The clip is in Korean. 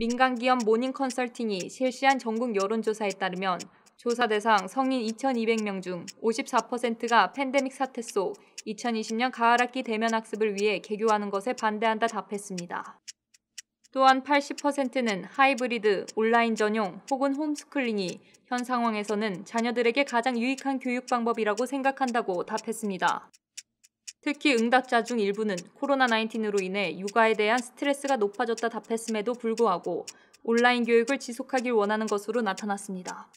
민간 기업 모닝 컨설팅이 실시한 전국 여론조사에 따르면 조사 대상 성인 2,200명 중 54%가 팬데믹 사태 속 2020년 가을학기 대면 학습을 위해 개교하는 것에 반대한다 답했습니다. 또한 80%는 하이브리드, 온라인 전용 혹은 홈스쿨링이 현 상황에서는 자녀들에게 가장 유익한 교육 방법이라고 생각한다고 답했습니다. 특히 응답자 중 일부는 코로나19으로 인해 육아에 대한 스트레스가 높아졌다 답했음에도 불구하고 온라인 교육을 지속하길 원하는 것으로 나타났습니다.